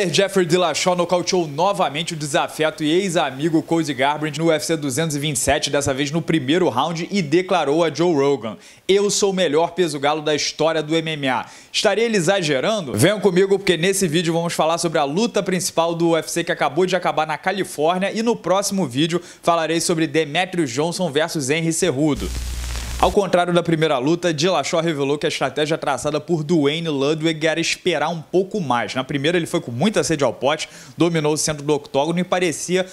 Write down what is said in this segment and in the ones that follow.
Tyler Jeffrey Dillashaw nocauteou novamente o desafeto e ex-amigo Cody Garbrandt no UFC 227, dessa vez no primeiro round, e declarou a Joe Rogan: Eu sou o melhor peso galo da história do MMA. Estaria ele exagerando? Venham comigo porque nesse vídeo vamos falar sobre a luta principal do UFC que acabou de acabar na Califórnia e no próximo vídeo falarei sobre Demetrius Johnson versus Henry Cerrudo. Ao contrário da primeira luta, Dillashaw revelou que a estratégia traçada por Dwayne Ludwig era esperar um pouco mais. Na primeira, ele foi com muita sede ao pote, dominou o centro do octógono e parecia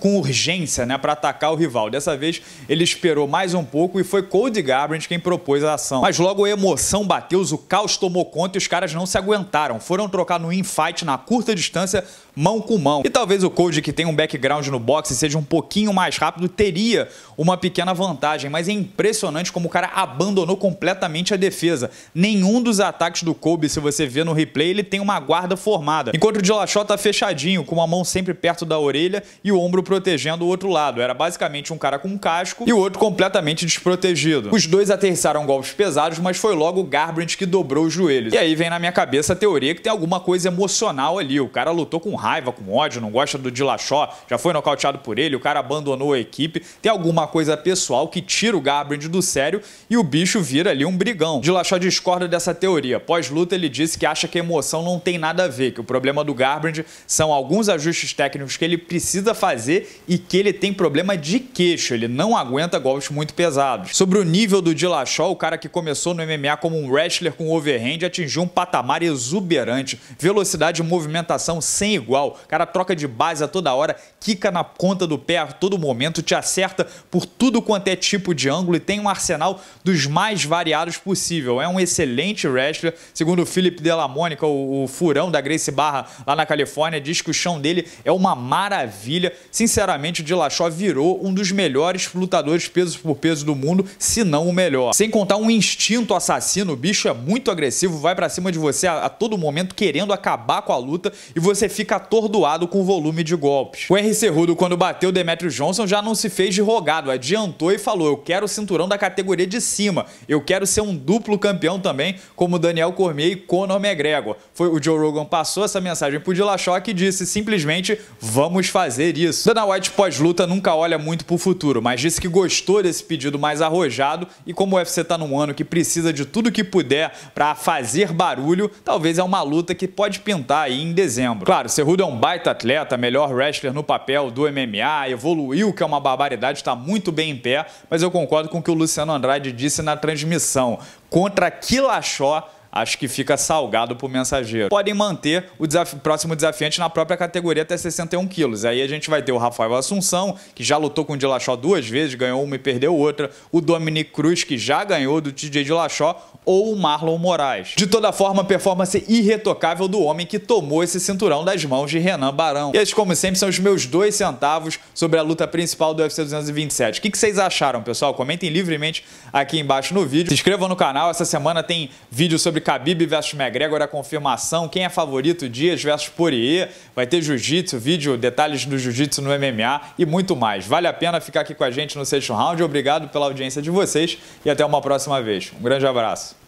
com urgência né, para atacar o rival. Dessa vez, ele esperou mais um pouco e foi Cody Garbrandt quem propôs a ação. Mas logo a emoção bateu, o caos tomou conta e os caras não se aguentaram. Foram trocar no infight na curta distância, mão com mão. E talvez o Cody, que tem um background no boxe, seja um pouquinho mais rápido, teria uma pequena vantagem, mas é impressionante como o cara abandonou completamente a defesa. Nenhum dos ataques do Kobe, se você vê no replay, ele tem uma guarda formada. Enquanto o Dilachó tá fechadinho, com uma mão sempre perto da orelha e o ombro protegendo o outro lado. Era basicamente um cara com um casco e o outro completamente desprotegido. Os dois aterrissaram golpes pesados, mas foi logo o Garbrandt que dobrou os joelhos. E aí vem na minha cabeça a teoria que tem alguma coisa emocional ali. O cara lutou com raiva, com ódio, não gosta do Dilachó, já foi nocauteado por ele, o cara abandonou a equipe. Tem alguma coisa pessoal que tira o Garbrandt do céu sério e o bicho vira ali um brigão. Dilachó discorda dessa teoria. Pós-luta, ele disse que acha que a emoção não tem nada a ver, que o problema do Garbrandt são alguns ajustes técnicos que ele precisa fazer e que ele tem problema de queixo, ele não aguenta golpes muito pesados. Sobre o nível do Dilachó, o cara que começou no MMA como um wrestler com overhand atingiu um patamar exuberante, velocidade e movimentação sem igual. O cara troca de base a toda hora, quica na ponta do pé a todo momento, te acerta por tudo quanto é tipo de ângulo e tem um arsenal arsenal dos mais variados possível. É um excelente wrestler. Segundo o Philip Delamônica, o, o furão da Grace Barra lá na Califórnia, diz que o chão dele é uma maravilha. Sinceramente, o Dillashaw virou um dos melhores lutadores peso por peso do mundo, se não o melhor. Sem contar um instinto assassino, o bicho é muito agressivo, vai para cima de você a, a todo momento querendo acabar com a luta e você fica atordoado com o volume de golpes. O R. Rudo quando bateu Demetrio Johnson, já não se fez de rogado, adiantou e falou: Eu quero o cinturão da categoria categoria de cima. Eu quero ser um duplo campeão também, como Daniel Cormier e Conor McGregor. Foi o Joe Rogan passou essa mensagem pro Dillashaw e disse simplesmente: "Vamos fazer isso". Dana White pós-luta nunca olha muito pro futuro, mas disse que gostou desse pedido mais arrojado e como o UFC tá num ano que precisa de tudo que puder para fazer barulho, talvez é uma luta que pode pintar aí em dezembro. Claro, Cerrudo é um baita atleta, melhor wrestler no papel do MMA, evoluiu, que é uma barbaridade, está muito bem em pé, mas eu concordo com o que o Luciano Fernando Andrade disse na transmissão. Contra Quilachó, acho que fica salgado para o mensageiro. Podem manter o próximo desafiante na própria categoria até 61 quilos. Aí a gente vai ter o Rafael Assunção, que já lutou com o Dilachó duas vezes, ganhou uma e perdeu outra, o Dominic Cruz, que já ganhou do TJ Dilachó, ou o Marlon Moraes. De toda forma, performance irretocável do homem que tomou esse cinturão das mãos de Renan Barão. E esses, como sempre, são os meus dois centavos sobre a luta principal do UFC 227. O que vocês acharam, pessoal? Comentem livremente aqui embaixo no vídeo. Se inscrevam no canal, essa semana tem vídeo sobre Khabib versus McGregor, a confirmação, quem é favorito, Dias versus Poirier, vai ter jiu-jitsu, vídeo, detalhes do jiu-jitsu no MMA e muito mais. Vale a pena ficar aqui com a gente no sexto round. Obrigado pela audiência de vocês e até uma próxima vez. Um grande abraço.